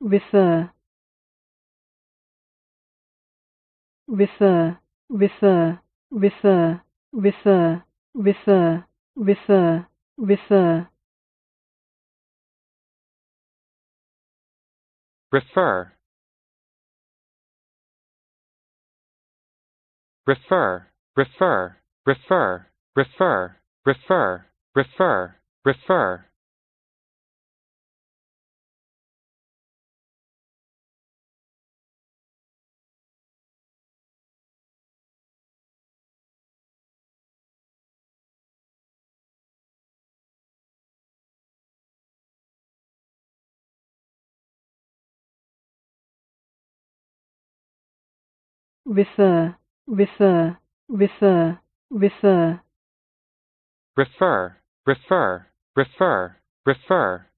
refer refer refer refer refer refer refer refer refer refer refer refer refer refer refer refer refer refer refer refer refer refer refer refer